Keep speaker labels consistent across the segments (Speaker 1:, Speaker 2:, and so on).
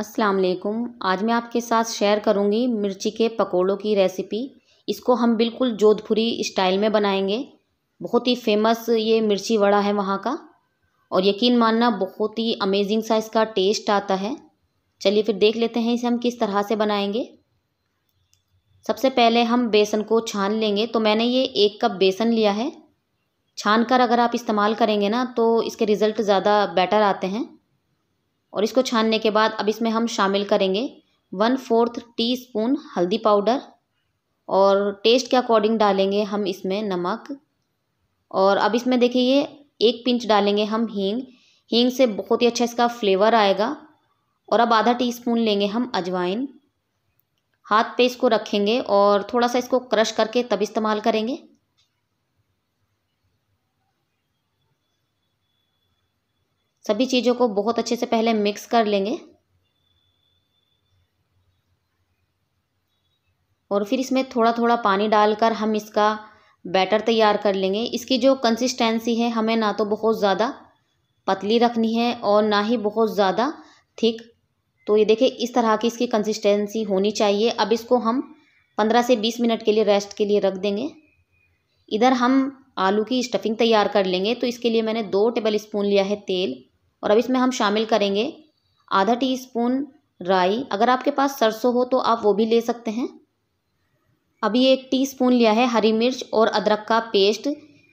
Speaker 1: अस्सलाम वालेकुम आज मैं आपके साथ शेयर करूंगी मिर्ची के पकोड़ों की रेसिपी इसको हम बिल्कुल जोधपुरी स्टाइल में बनाएंगे बहुत ही फेमस ये मिर्ची वड़ा है वहाँ का और यकीन मानना बहुत ही अमेजिंग सा इसका टेस्ट आता है चलिए फिर देख लेते हैं इसे हम किस तरह से बनाएंगे सबसे पहले हम बेसन को छान लेंगे तो मैंने ये एक कप बेसन लिया है छान कर अगर आप इस्तेमाल करेंगे ना तो इसके रिज़ल्ट ज़्यादा बेटर आते हैं और इसको छानने के बाद अब इसमें हम शामिल करेंगे वन फोर्थ टी स्पून हल्दी पाउडर और टेस्ट के अकॉर्डिंग डालेंगे हम इसमें नमक और अब इसमें देखिए ये एक पिंच डालेंगे हम हींग हींग से बहुत ही अच्छा इसका फ्लेवर आएगा और अब आधा टी स्पून लेंगे हम अजवाइन हाथ पे इसको रखेंगे और थोड़ा सा इसको क्रश करके तब इस्तेमाल करेंगे सभी चीज़ों को बहुत अच्छे से पहले मिक्स कर लेंगे और फिर इसमें थोड़ा थोड़ा पानी डालकर हम इसका बैटर तैयार कर लेंगे इसकी जो कंसिस्टेंसी है हमें ना तो बहुत ज़्यादा पतली रखनी है और ना ही बहुत ज़्यादा थिक तो ये देखिए इस तरह की इसकी कंसिस्टेंसी होनी चाहिए अब इसको हम पंद्रह से बीस मिनट के लिए रेस्ट के लिए रख देंगे इधर हम आलू की स्टफिंग तैयार कर लेंगे तो इसके लिए मैंने दो टेबल स्पून लिया है तेल और अब इसमें हम शामिल करेंगे आधा टी स्पून राई अगर आपके पास सरसों हो तो आप वो भी ले सकते हैं अभी एक टी स्पून लिया है हरी मिर्च और अदरक का पेस्ट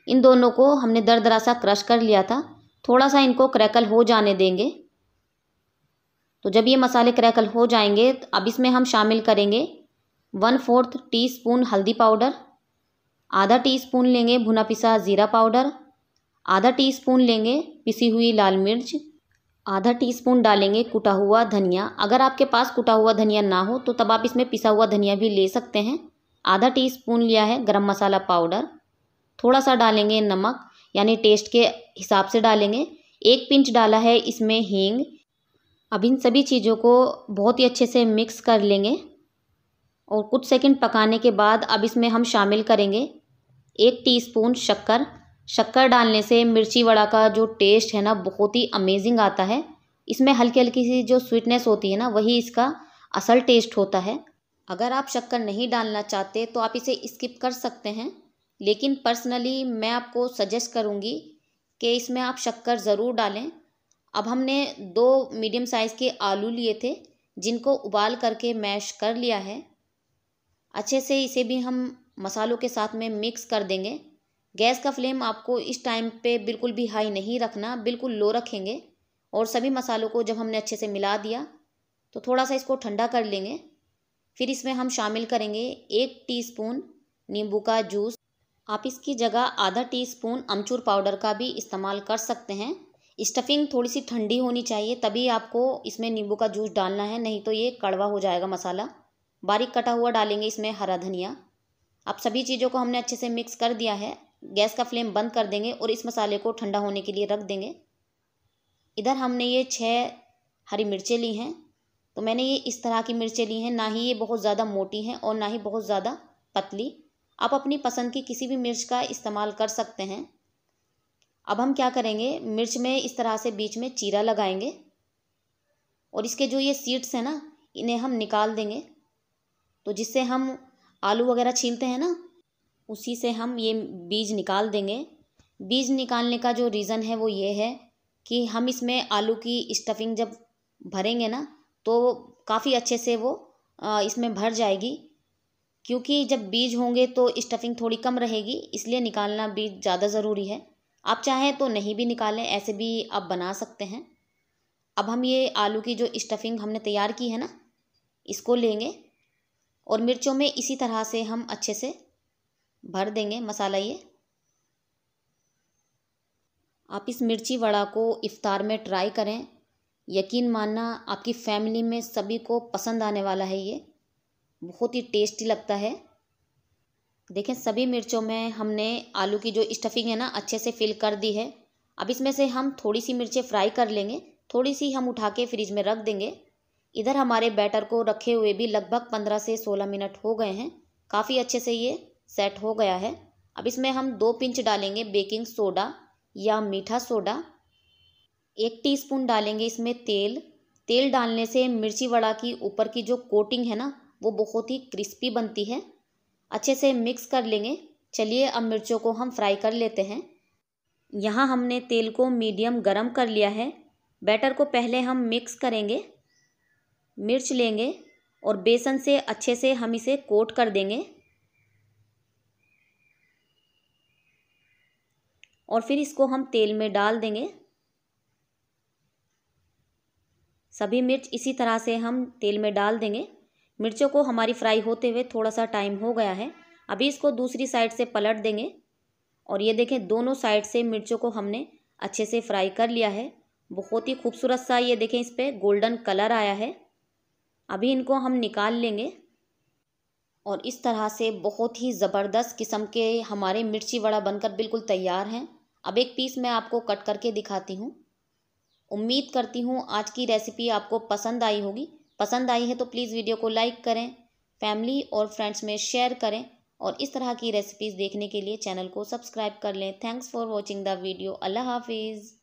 Speaker 1: इन दोनों को हमने दर दरा सा क्रश कर लिया था थोड़ा सा इनको क्रैकल हो जाने देंगे तो जब ये मसाले क्रैकल हो जाएंगे तो अब इसमें हम शामिल करेंगे वन फोर्थ टी स्पून हल्दी पाउडर आधा टी स्पून लेंगे भुना पिसा ज़ीरा पाउडर आधा टीस्पून लेंगे पिसी हुई लाल मिर्च आधा टीस्पून डालेंगे कुटा हुआ धनिया अगर आपके पास कुटा हुआ धनिया ना हो तो तब आप इसमें पिसा हुआ धनिया भी ले सकते हैं आधा टीस्पून लिया है गरम मसाला पाउडर थोड़ा सा डालेंगे नमक यानी टेस्ट के हिसाब से डालेंगे एक पिंच डाला है इसमें हींग अब इन सभी चीज़ों को बहुत ही अच्छे से मिक्स कर लेंगे और कुछ सेकंड पकाने के बाद अब इसमें हम शामिल करेंगे एक टीस्पून शक्कर शक्कर डालने से मिर्ची वड़ा का जो टेस्ट है ना बहुत ही अमेजिंग आता है इसमें हल्की हल्की सी जो स्वीटनेस होती है ना वही इसका असल टेस्ट होता है अगर आप शक्कर नहीं डालना चाहते तो आप इसे स्किप कर सकते हैं लेकिन पर्सनली मैं आपको सजेस्ट करूँगी कि इसमें आप शक्कर ज़रूर डालें अब हमने दो मीडियम साइज़ के आलू लिए थे जिनको उबाल करके मैश कर लिया है अच्छे से इसे भी हम मसालों के साथ में मिक्स कर देंगे गैस का फ्लेम आपको इस टाइम पे बिल्कुल भी हाई नहीं रखना बिल्कुल लो रखेंगे और सभी मसालों को जब हमने अच्छे से मिला दिया तो थोड़ा सा इसको ठंडा कर लेंगे फिर इसमें हम शामिल करेंगे एक टीस्पून नींबू का जूस आप इसकी जगह आधा टीस्पून अमचूर पाउडर का भी इस्तेमाल कर सकते हैं स्टफिंग थोड़ी सी ठंडी होनी चाहिए तभी आपको इसमें नींबू का जूस डालना है नहीं तो ये कड़वा हो जाएगा मसाला बारीक कटा हुआ डालेंगे इसमें हरा धनिया अब सभी चीज़ों को हमने अच्छे से मिक्स कर दिया है गैस का फ्लेम बंद कर देंगे और इस मसाले को ठंडा होने के लिए रख देंगे इधर हमने ये छः हरी मिर्चें ली हैं तो मैंने ये इस तरह की मिर्चें ली हैं ना ही ये बहुत ज़्यादा मोटी हैं और ना ही बहुत ज़्यादा पतली आप अपनी पसंद की किसी भी मिर्च का इस्तेमाल कर सकते हैं अब हम क्या करेंगे मिर्च में इस तरह से बीच में चीरा लगाएंगे और इसके जो ये सीड्स हैं ना इन्हें हम निकाल देंगे तो जिससे हम आलू वगैरह छीलते हैं ना उसी से हम ये बीज निकाल देंगे बीज निकालने का जो रीज़न है वो ये है कि हम इसमें आलू की स्टफिंग जब भरेंगे ना तो काफ़ी अच्छे से वो इसमें भर जाएगी क्योंकि जब बीज होंगे तो स्टफिंग थोड़ी कम रहेगी इसलिए निकालना बीज ज़्यादा ज़रूरी है आप चाहें तो नहीं भी निकालें ऐसे भी आप बना सकते हैं अब हम ये आलू की जो स्टफिंग हमने तैयार की है ना इसको लेंगे और मिर्चों में इसी तरह से हम अच्छे से भर देंगे मसाला ये आप इस मिर्ची वड़ा को इफ़ार में ट्राई करें यकीन मानना आपकी फैमिली में सभी को पसंद आने वाला है ये बहुत ही टेस्टी लगता है देखें सभी मिर्चों में हमने आलू की जो स्टफिंग है ना अच्छे से फिल कर दी है अब इसमें से हम थोड़ी सी मिर्चें फ्राई कर लेंगे थोड़ी सी हम उठा के फ्रिज में रख देंगे इधर हमारे बैटर को रखे हुए भी लगभग पंद्रह से सोलह मिनट हो गए हैं काफ़ी अच्छे से ये सेट हो गया है अब इसमें हम दो पिंच डालेंगे बेकिंग सोडा या मीठा सोडा एक टीस्पून डालेंगे इसमें तेल तेल डालने से मिर्ची वड़ा की ऊपर की जो कोटिंग है ना वो बहुत ही क्रिस्पी बनती है अच्छे से मिक्स कर लेंगे चलिए अब मिर्चों को हम फ्राई कर लेते हैं यहाँ हमने तेल को मीडियम गरम कर लिया है बैटर को पहले हम मिक्स करेंगे मिर्च लेंगे और बेसन से अच्छे से हम इसे कोट कर देंगे और फिर इसको हम तेल में डाल देंगे सभी मिर्च इसी तरह से हम तेल में डाल देंगे मिर्चों को हमारी फ्राई होते हुए थोड़ा सा टाइम हो गया है अभी इसको दूसरी साइड से पलट देंगे और ये देखें दोनों साइड से मिर्चों को हमने अच्छे से फ्राई कर लिया है बहुत ही खूबसूरत सा ये देखें इस पर गोल्डन कलर आया है अभी इनको हम निकाल लेंगे और इस तरह से बहुत ही ज़बरदस्त किस्म के हमारे मिर्ची वड़ा बनकर बिल्कुल तैयार हैं अब एक पीस मैं आपको कट करके दिखाती हूँ उम्मीद करती हूँ आज की रेसिपी आपको पसंद आई होगी पसंद आई है तो प्लीज़ वीडियो को लाइक करें फैमिली और फ्रेंड्स में शेयर करें और इस तरह की रेसिपीज़ देखने के लिए चैनल को सब्सक्राइब कर लें thanks for watching the video अल्लाह हाफिज़